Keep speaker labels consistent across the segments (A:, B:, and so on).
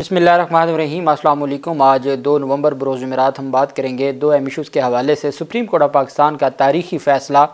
A: अस्सलाम अल्लाम आज दो नवंबर बरोज़ जमेरात हम बात करेंगे दो एम इशूज़ के हवाले से सुप्रीम कोर्ट ऑफ पाकिस्तान का तारीखी फ़ैसला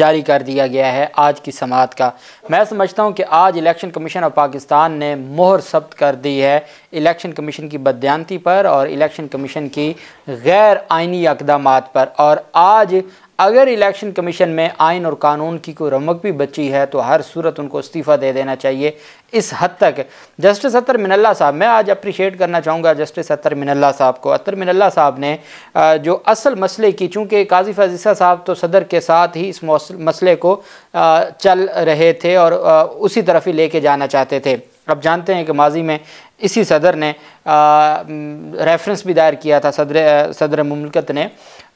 A: जारी कर दिया गया है आज की समात का मैं समझता हूँ कि आज इलेक्शन कमीशन ऑफ पाकिस्तान ने मोहर सब्त कर दी है इलेक्शन कमीशन की बदयानती पर और इलेक्शन कमीशन की गैर आइनी इकदाम पर और आज अगर इलेक्शन कमीशन में आइन और कानून की कोई रमक भी बची है तो हर सूरत उनको इस्तीफ़ा दे देना चाहिए इस हद तक जस्टिस अतर मिनल्ला साहब मैं आज अप्रिशिएट करना चाहूँगा जस्टिस अतर मिनल्ला साहब को अतर मिनल्ला साहब ने जो असल मसले की चूँकि काजी फजीसा साहब तो सदर के साथ ही इस मसले को चल रहे थे और उसी तरफ ही लेके जाना चाहते थे अब जानते हैं कि माजी में इसी सदर ने रेफरेंस भी दायर किया था सदर सदर ममलकत ने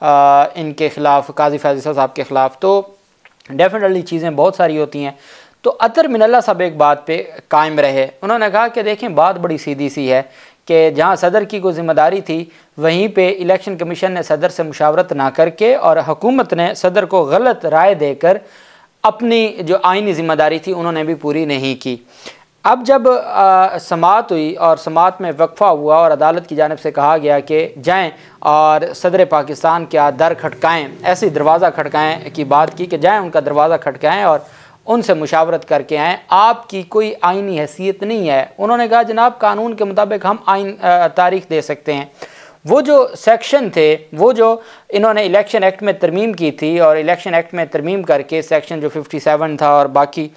A: आ, इनके ख़िलाफ़ काजी फैज़ल साहब के ख़िलाफ़ तो डेफिनेटली चीज़ें बहुत सारी होती हैं तो अतर मिनल्ला साहब एक बात पे कायम रहे उन्होंने कहा कि देखें बात बड़ी सीधी सी है कि जहाँ सदर की कोई ज़िम्मेदारी थी वहीं पे इलेक्शन कमीशन ने सदर से मुशावरत ना करके और हुकूमत ने सदर को गलत राय देकर अपनी जो आइनी ज़िम्मेदारी थी उन्होंने भी पूरी नहीं की अब जब समात हुई और समात में वक्फ़ा हुआ और अदालत की जानब से कहा गया कि जाएं और सदर पाकिस्तान क्या दर खटकाएं ऐसी दरवाज़ा खटकाएं की बात की कि जाएं उनका दरवाज़ा खटकाएं और उनसे मुशावरत करके आएँ आपकी कोई आइनी हैसियत नहीं है उन्होंने कहा जनाब कानून के मुताबिक हम आइन तारीख दे सकते हैं वो जो सेक्शन थे वो जो इन्होंने इलेक्शन एक्ट में तरमीम की थी और इलेक्शन एक्ट में तरमीम करके सेक्शन जो 57 था और बाकी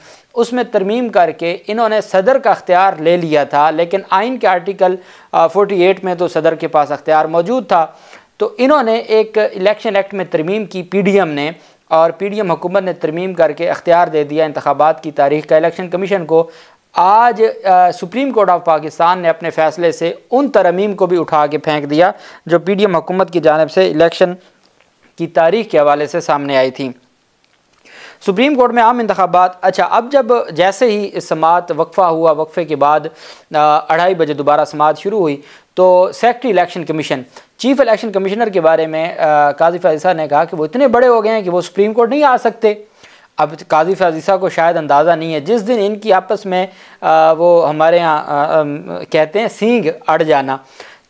A: उसमें तरमीम करके इन्होंने सदर का अख्तियार ले लिया था लेकिन आइन के आर्टिकल 48 में तो सदर के पास अख्तियार मौजूद था तो इन्होंने एक इलेक्शन एक्ट में तरमीम की एम ने और पीडीएम हुकूमत ने तरमीम करके अख्तियार दे दिया इंतबात की तारीख का इलेक्शन कमीशन को आज आ, सुप्रीम कोर्ट ऑफ पाकिस्तान ने अपने फैसले से उन तरमीम को भी उठा के फेंक दिया जो पी डी एम हुकूमत की जानब से इलेक्शन की तारीख के हवाले से सामने आई थी सुप्रीम कोर्ट में आम इंतबात अच्छा अब जब जैसे ही समात वक्फ़ा हुआ वक्फ़े के बाद अढ़ाई बजे दोबारा समात शुरू हुई तो secretary election commission chief election commissioner के बारे में काजिफा फैसा ने कहा कि वो इतने बड़े हो गए हैं कि वो सुप्रीम कोर्ट नहीं आ सकते अब काजी साहब को शायद अंदाज़ा नहीं है जिस दिन इनकी आपस में आ, वो हमारे यहाँ कहते हैं सींग अड़ जाना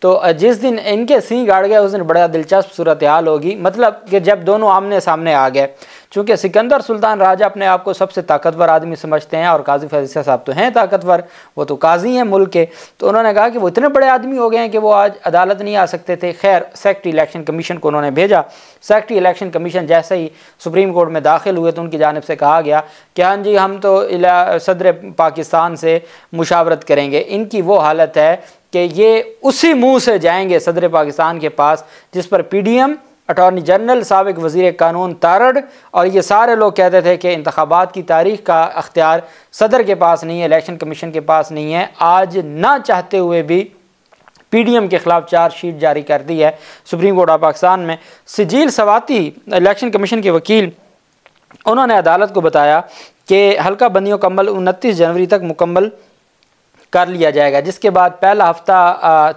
A: तो जिस दिन इनके सींग अड़ गए उस दिन बड़ा दिलचस्प सूरत हाल होगी मतलब कि जब दोनों आमने सामने आ गए चूँकि सिकंदर सुल्तान राजा अपने आप को सबसे ताकतवर आदमी समझते हैं और काजी फैजा साहब तो हैं ताकतवर वो तो काजी हैं मुल्क के तो उन्होंने कहा कि वो इतने बड़े आदमी हो गए हैं कि वो आज अदालत नहीं आ सकते थे खैर सेक्ट इलेक्शन कमीशन को उन्होंने भेजा सेक्ट इलेक्शन कमीशन जैसे ही सुप्रीम कोर्ट में दाखिल हुए तो उनकी जानब से कहा गया कि हाँ जी हम तो सदर पाकिस्तान से मुशावरत करेंगे इनकी वो हालत है कि ये उसी मुंह से जाएंगे सदर पाकिस्तान के पास जिस पर पीडीएम अटॉर्नी जनरल सबक वजीर कानून तारड़ और ये सारे लोग कहते थे कि इंतबात की तारीख का अख्तियार सदर के पास नहीं है इलेक्शन कमीशन के पास नहीं है आज ना चाहते हुए भी पी डी एम के खिलाफ चार्जशीट जारी कर दी है सुप्रीम कोर्ट ऑफ पाकिस्तान में सजील सवाती इलेक्शन कमीशन के वकील उन्होंने अदालत को बताया कि हल्का बंदियों का अमल उनतीस जनवरी तक मुकम्मल कर लिया जाएगा जिसके बाद पहला हफ्ता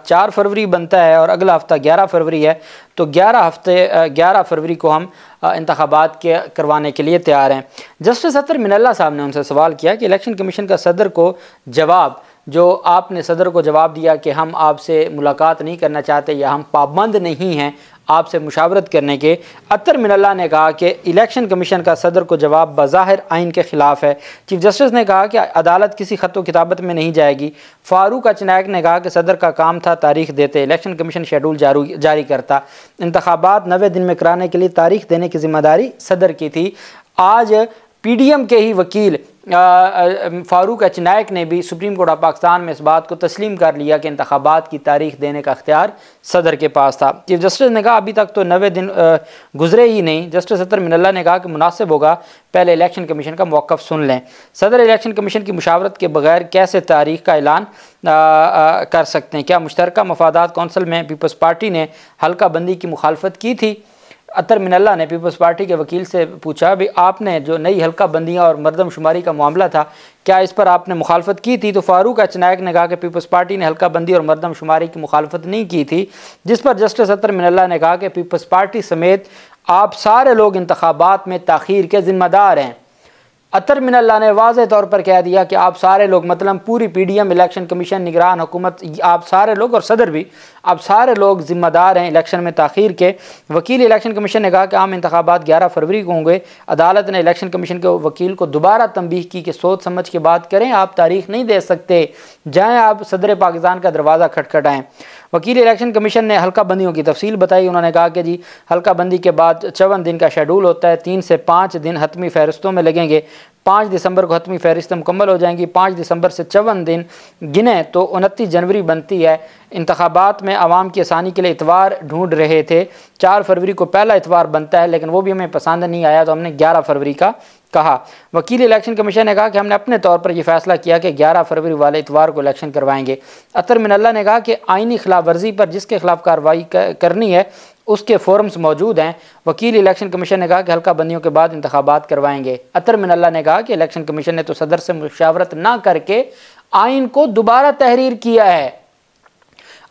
A: चार फरवरी बनता है और अगला हफ्ता ग्यारह फरवरी है तो ग्यारह हफ्ते ग्यारह फरवरी को हम इंतबात के करवाने के लिए तैयार हैं जस्टिस अतर मिनल्ला साहब ने उनसे सवाल किया कि इलेक्शन कमीशन का सदर को जवाब जो आपने सदर को जवाब दिया कि हम आपसे मुलाकात नहीं करना चाहते या हम पाबंद नहीं हैं आपसे मुशावरत करने के अतर मिनल्ला ने कहा कि इलेक्शन कमीशन का सदर को जवाब बज़ाहिर आइन के ख़िलाफ़ है चीफ जस्टिस ने कहा कि अदालत किसी ख़त व किताबत में नहीं जाएगी फारूक अचनैक ने कहा कि सदर का काम था तारीख देते इलेक्शन कमीशन शेड्यूल जारी करता इंतबात नवे दिन में कराने के लिए तारीख देने की जिम्मेदारी सदर की थी आज पी डी एम के ही वकील फारूक एच नायक ने भी सुप्रीम कोर्ट ऑफ पाकिस्तान में इस बात को तस्लीम कर लिया कि इंतबात की तारीख देने का अख्तियार सदर के पास था चीफ जस्टिस ने कहा अभी तक तो नवे दिन गुजरे ही नहीं जस्टिस सत्तर मिनल्ला ने कहा कि मुनासिब होगा पहले इलेक्शन कमीशन का मौक़ सुन लें सदर इलेक्शन कमीशन की मुशावरत के बगैर कैसे तारीख का ऐलान कर सकते हैं क्या मुश्तरक मफादा कौंसिल में पीपल्स पार्टी ने हल्का बंदी की मुखालफत की थी अतर मिनल्ला ने पीपल्स पार्टी के वकील से पूछा भी आपने जो नई हल्का बंदियाँ और मरदमशुमारी का मामला था क्या इस पर आपने मुखालफत की थी तो फारूक अचनायक ने कहा कि पीपल्स पार्टी ने हल्का बंदी और मरदमशुमारी की मुखालफत नहीं की थी जिस पर जस्टिस अतर मिनल्ला ने कहा कि पीपल्स पार्टी समेत आप सारे लोग इंतबात में तखीर के ज़िम्मेदार हैं अतर मिनल्ला ने वाज तौर पर कह दिया कि आप सारे लोग मतलब पूरी P D M election commission निगरान हुकूमत आप सारे लोग और सदर भी आप सारे लोग जिम्मेदार हैं इलेक्शन में तखीर के वकील इलेक्शन कमीशन ने कहा कि आम इंतबात ग्यारह फरवरी को होंगे अदालत ने इलेक्शन कमीशन के वकील को दोबारा तंबीह की कि सोच समझ के बात करें आप तारीख नहीं दे सकते जाएँ आप सदर पाकिस्तान का दरवाज़ा खटखटाएँ वकील इलेक्शन कमीशन ने हल्का बंदियों की तफसील बताई उन्होंने कहा कि जी हल्का बंदी के बाद चौवन दिन का शेड्यूल होता है तीन से पाँच दिन हतमी फहरिस्तों में लगेंगे पाँच दिसंबर को हतमी फहरिस्त मुकम्मल हो जाएंगी पाँच दिसंबर से चौवन दिन गिने तो उनतीस जनवरी बनती है इंतबात में आवाम की आसानी के लिए इतवार ढूंढ रहे थे चार फरवरी को पहला इतवार बनता है लेकिन वो भी हमें पसंद नहीं आया तो हमने ग्यारह फरवरी का कहा वकील इलेक्शन कमीशन ने कहा कि हमने अपने तौर पर यह फैसला किया कि 11 फरवरी वाले इतवार को इलेक्शन करवाएंगे अतर मिनल्ला ने कहा कि आईनी खिलाफ वर्जी पर जिसके खिलाफ कार्रवाई करनी है उसके फॉर्म्स मौजूद हैं वकील इलेक्शन कमीशन ने कहा कि हल्का बंदियों के बाद इंतबात करवाएंगे अतर मिनल्ला ने कहा कि इलेक्शन कमीशन ने तो सदर से मुशावरत ना करके आइन को दोबारा तहरीर किया है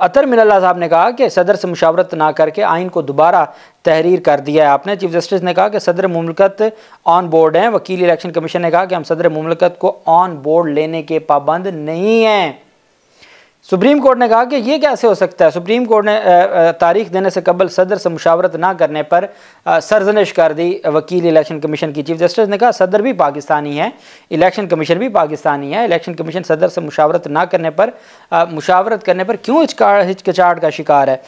A: अतर मिनल्ला साहब ने कहा कि सदर से मुशावरत ना करके आइन को दोबारा तहरीर कर दिया है आपने चीफ जस्टिस ने कहा कि सदर ममलकत ऑन बोर्ड हैं वकील इलेक्शन कमीशन ने कहा कि हम सदर ममलकत को ऑन बोर्ड लेने के पाबंद नहीं हैं सुप्रीम कोर्ट ने कहा कि ये कैसे हो सकता है सुप्रीम कोर्ट ने तारीख देने से कबल सदर से मुशावरत ना करने पर सरजनिश कर दी वकील इलेक्शन कमीशन की चीफ जस्टिस ने कहा सदर भी पाकिस्तानी है इलेक्शन कमीशन भी पाकिस्तानी है इलेक्शन कमीशन सदर से मुशावरत ना करने पर मुशावरत करने पर क्यों हिचकिचाहट का शिकार है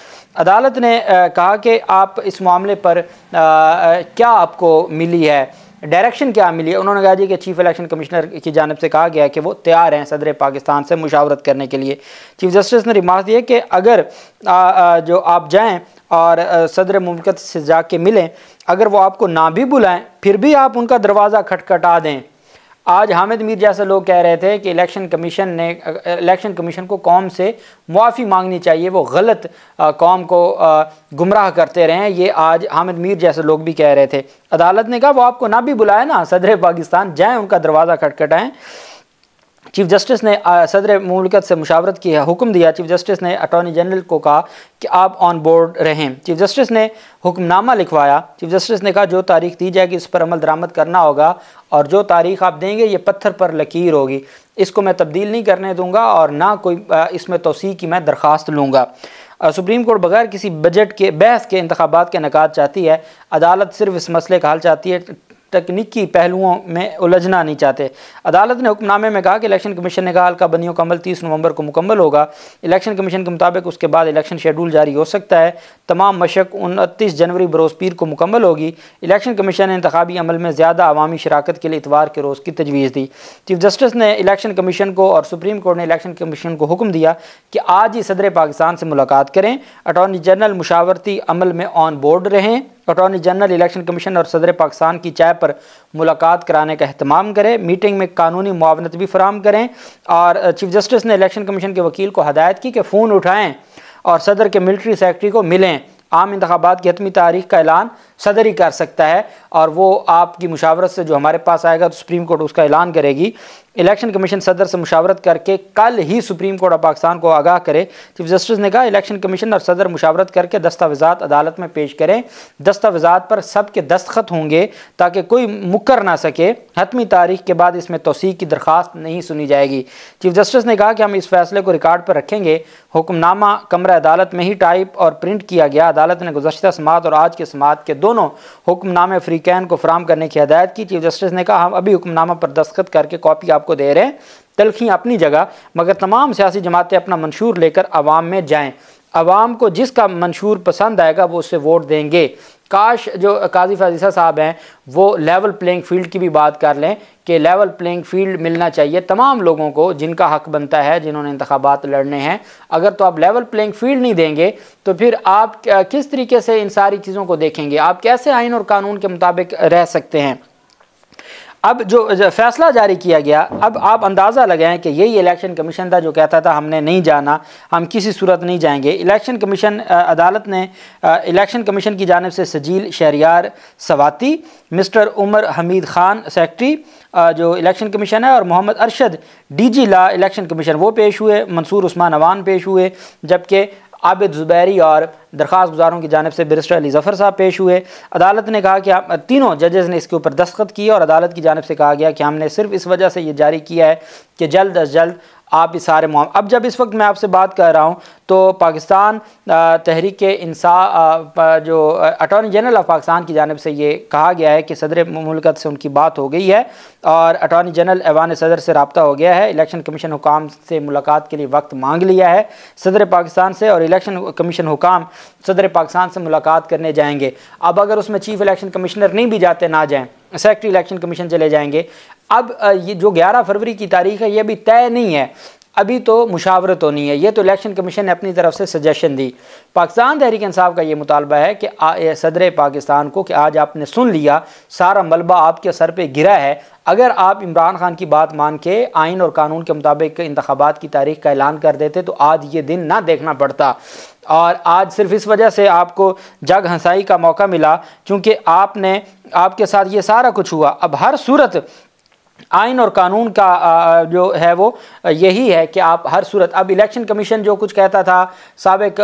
A: अदालत ने कहा कि आप इस मामले पर क्या आपको मिली है डायरेक्शन क्या मिली है उन्होंने कहा जी कि चीफ इलेक्शन कमिश्नर की जानब से कहा गया कि वो तैयार हैं सदर पाकिस्तान से मुशावरत करने के लिए चीफ जस्टिस ने रिमार्क दिए कि अगर आ, आ, जो आप जाएँ और सदर मुमकत से जाके मिलें अगर वो आपको ना भी बुलाएं फिर भी आप उनका दरवाज़ा खटखटा दें आज हामिद मीर जैसे लोग कह रहे थे कि इलेक्शन कमीशन ने इलेक्शन कमीशन को कौम से मुआफ़ी मांगनी चाहिए वो गलत कौम को गुमराह करते रहें ये आज हामिद मीर जैसे लोग भी कह रहे थे अदालत ने कहा वो आपको ना भी बुलाए ना सदर पाकिस्तान जाएँ उनका दरवाज़ा खटखटाएँ चीफ जस्टिस ने सदर ममलिकत से मुशावरत की है हुक्म दिया चीफ जस्टिस ने अटॉर्नी जनरल को कहा कि आप ऑन बोर्ड रहें चीफ जस्टिस ने हुक्मनामा लिखवाया चीफ जस्टिस ने कहा जो तारीख दी जाएगी उस पर अमल दरामद करना होगा और जो तारीख आप देंगे ये पत्थर पर लकीर होगी इसको मैं तब्दील नहीं करने दूंगा और ना कोई इसमें तोसी की मैं दरख्वास्त लूँगा सुप्रीम कोर्ट बगैर किसी बजट के बहस के इंतबात के नकाद चाहती है अदालत सिर्फ इस मसले का हल चाहती है तकनीकी पहलुओं में उलझना नहीं चाहते अदालत ने हुक्मनामे में कहा कि इलेक्शन कमीशन ने कहा हल्का बंदियों का अमल तीस नवंबर को मुकम्मल होगा इलेक्शन कमीशन के मुताबिक उसके बाद इलेक्शन शेड्यूल जारी हो सकता है तमाम मशक उनतीस जनवरी बरोज़ पीर को मुकम्मल होगी इलेक्शन कमीशन ने इंतबी अमल में ज़्यादा अवामी शराकत के लिए इतवार के रोज़ की तजवीज़ दी चीफ जस्टिस ने इलेक्शन कमीशन को और सुप्रीम कोर्ट ने इलेक्शन कमीशन को हुक्म दिया कि आज ही सदर पाकिस्तान से मुलाकात करें अटॉर्नी जनरल मुशावरती अमल में ऑन बोर्ड रहें अटॉर्नी जनरल इलेक्शन कमीशन और सदर पाकिस्तान की चाय पर मुलाकात कराने का अहतमाम करें मीटिंग में कानूनी मुआवनत भी फराम करें और चीफ जस्टिस ने इलेक्शन कमीशन के वकील को हदायत की कि फ़ोन उठाएँ और सदर के मिलिट्री सेक्रेटरी को मिलें आम इंतबात की हतमी तारीख का ऐलान सदर ही कर सकता है और वो आपकी मुशावरत से जो हमारे पास आएगा तो सुप्रीम कोर्ट उसका ऐलान करेगी इलेक्शन कमीशन सदर से मुशावरत करके कल ही सुप्रीम कोर्ट ऑफ पाकिस्तान को आगाह करे चीफ जस्टिस ने कहा इलेक्शन कमीशन और सदर मुशावरत करके दस्तावेजात अदालत में पेश करें दस्तावेजात पर सबके दस्तखत होंगे ताकि कोई मुकर ना सके हतमी तारीख के बाद इसमें तोसीक की दरख्वास्त नहीं सुनी जाएगी चीफ जस्टिस ने कहा कि हम इस फैसले को रिकॉर्ड पर रखेंगे हुक्मनामा कमरा अदालत में ही टाइप और प्रिंट किया गया अदालत ने गुजशत समात और आज के समात के दो दोनों हुक्मनामे अफ्रीकैन को फ्राहम करने की हदायत की चीफ जस्टिस ने कहा हम अभी हुक्मनामा पर दस्तखत करके कॉपी आपको दे रहे हैं तलखी अपनी जगह मगर तमाम सियासी जमातें अपना मंशूर लेकर आवाम में जाएँ आवाम को जिसका मंशूर पसंद आएगा वो उससे वोट देंगे काश जो काजी फाजिसा साहब हैं वो लेवल प्लेइंग फील्ड की भी बात कर लें कि लेवल प्लेइंग फील्ड मिलना चाहिए तमाम लोगों को जिनका हक बनता है जिन्होंने इंतबात लड़ने हैं अगर तो आप लेवल प्लेइंग फील्ड नहीं देंगे तो फिर आप किस तरीके से इन सारी चीज़ों को देखेंगे आप कैसे आइन और कानून के मुताबिक रह सकते हैं अब जो फैसला जारी किया गया अब आप अंदाज़ा लगाएं कि यही इलेक्शन कमीशन था जो कहता था हमने नहीं जाना हम किसी सूरत नहीं जाएंगे इलेक्शन कमीशन अदालत ने इलेक्शन कमीशन की जानब से सजील शहरियार सवाती मिस्टर उमर हमीद खान सेक्रटरी जो इलेक्शन कमीशन है और Mohammad Arshad D G law election commission वो पेश हुए मंसूर उस्मान अवान पेश हुए जबकि आबिद ज़ुबैरी और दरख्वास्त गुजारों की जानब से बिरस्टर अली ज़फ़र साहब पेश हुए अदालत ने कहा कि तीनों जजेज़ ने इसके ऊपर दस्तखत किए और अदालत की जानब से कहा गया कि हमने सिर्फ इस वजह से ये जारी किया है कि जल्द अज जल्द आप इस सारे माम अब जब इस वक्त मैं आपसे बात कर रहा हूँ तो पाकिस्तान तहरीक इंसा जो अटॉर्नी जनरल ऑफ पाकिस्तान की जानब से ये कहा गया है कि सदर मुमलकत से उनकी बात हो गई है और अटॉर्नी जनरल ऐवान सदर से रबता हो गया है इलेक्शन कमीशन हुकाम से मुलाकात के लिए वक्त मांग लिया है सदर पाकिस्तान से और इलेक्शन कमीशन हुकाम सदर पाकिस्तान से मुलाकात करने जाएंगे अब अगर उसमें चीफ इलेक्शन कमिश्नर नहीं भी जाते ना जाएँ सेक्रेटरी इलेक्शन कमीशन चले जाएंगे अब ये जो 11 फरवरी की तारीख है ये अभी तय नहीं है अभी तो मुशावरत होनी है ये तो इलेक्शन कमीशन ने अपनी तरफ से सजेशन दी पाकिस्तान तहरीक इंसाफ का ये मुतालबा है कि सदर पाकिस्तान को कि आज आपने सुन लिया सारा मलबा आपके सर पे गिरा है अगर आप इमरान खान की बात मान के आइन और कानून के मुताबिक इंतबात की तारीख का ऐलान कर देते तो आज ये दिन ना देखना पड़ता और आज सिर्फ इस वजह से आपको जग हंसाई का मौका मिला क्योंकि आपने आपके साथ ये सारा कुछ हुआ अब हर सूरत आइन और कानून का जो है वो यही है कि आप हर सूरत अब इलेक्शन कमीशन जो कुछ कहता था सबक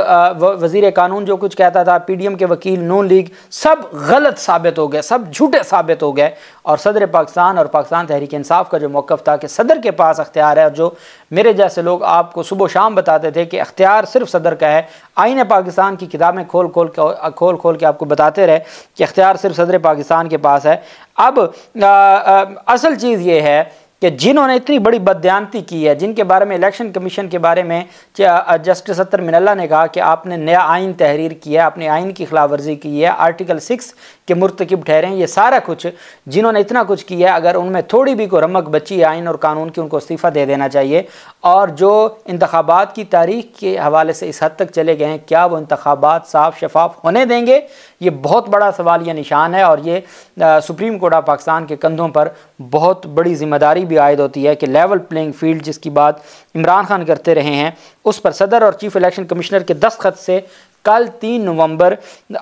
A: वजीर कानून जो कुछ कहता था पीडीएम के वकील नून लीग सब गलत साबित हो गए सब झूठे साबित हो गए और सदर पाकिस्तान और पाकिस्तान तहरीक इंसाफ का जो मौक़ था कि सदर के पास अख्तियार है और जो मेरे जैसे लोग आपको सुबह शाम बताते थे कि अख्तियार सिर्फ सदर का है आइन पाकिस्तान की किताबें खोल खोल खोल खोल के आपको बताते रहे कि अख्तियार सिर्फ सदर पाकिस्तान के पास है अब आ, आ, असल चीज़ ये है कि जिन्होंने इतनी बड़ी बदयानती की है जिनके बारे में इलेक्शन कमीशन के बारे में जस्टिस सत्तर मिनल्ला ने कहा कि आपने नया आइन तहरीर किया है अपने आइन की खिलाफ वर्जी की है आर्टिकल सिक्स के मुरतकब ठहरे हैं ये सारा कुछ जिन्होंने इतना कुछ किया है अगर उनमें थोड़ी भी को रमक बची आइन और कानून की उनको इस्तीफ़ा दे देना चाहिए और जो इंतबात की तारीख के हवाले से इस हद तक चले गए हैं क्या वो इंतबात साफ शफाफ होने देंगे ये बहुत बड़ा सवाल या निशान है और ये आ, सुप्रीम कोर्ट ऑफ पाकिस्तान के कंधों पर बहुत बड़ी जिम्मेदारी भी आयद होती है कि लेवल प्लेइंग फील्ड जिसकी बात इमरान खान करते रहे हैं उस पर सदर और चीफ इलेक्शन कमिश्नर के दस्तखत से कल तीन नवंबर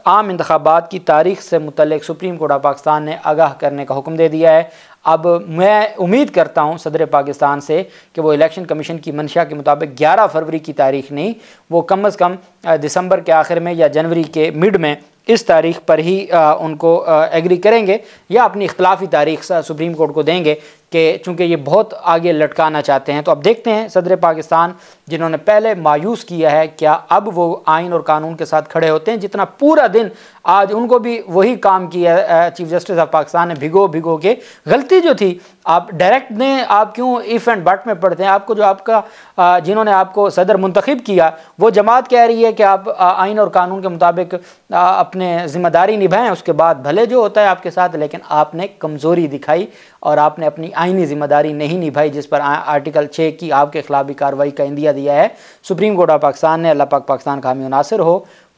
A: आम इंतबात की तारीख से मुतलक सुप्रीम कोर्ट ऑफ पाकिस्तान ने आगाह करने का हुक्म दे दिया है अब मैं उम्मीद करता हूं सदर पाकिस्तान से कि वो इलेक्शन कमीशन की मंशा के मुताबिक 11 फरवरी की तारीख नहीं वो कम अज़ कम दिसंबर के आखिर में या जनवरी के मिड में इस तारीख पर ही आ, उनको आ, एग्री करेंगे या अपनी इख्लाफी तारीख सुप्रीम कोर्ट को देंगे कि चूंकि ये बहुत आगे लटकाना चाहते हैं तो अब देखते हैं सदर पाकिस्तान जिन्होंने पहले मायूस किया है क्या अब वो आइन और कानून के साथ खड़े होते हैं जितना पूरा दिन आज उनको भी वही काम किया चीफ जस्टिस ऑफ पाकिस्तान ने भिगो भिगो के गलती जो थी आप डायरेक्ट ने आप क्यों इफ़ एंड बट में पढ़ते हैं आपको जो आपका जिन्होंने आपको सदर मंतखब किया वो जमात कह रही है कि आप आइन और कानून के मुताबिक अपने ज़िम्मेदारी निभाएं उसके बाद भले जो होता है आपके साथ लेकिन आपने कमज़ोरी दिखाई और आपने अपनी आइनी ज़िम्मेदारी नहीं निभाई जिस पर आर्टिकल छः की आपके खिलाफ भी कार्रवाई का इंदिया दिया है सुप्रीम कोर्ट ऑफ पाकिस्तान ने अल्लाह पाक पाकिस्तान का हमी मुनासर हो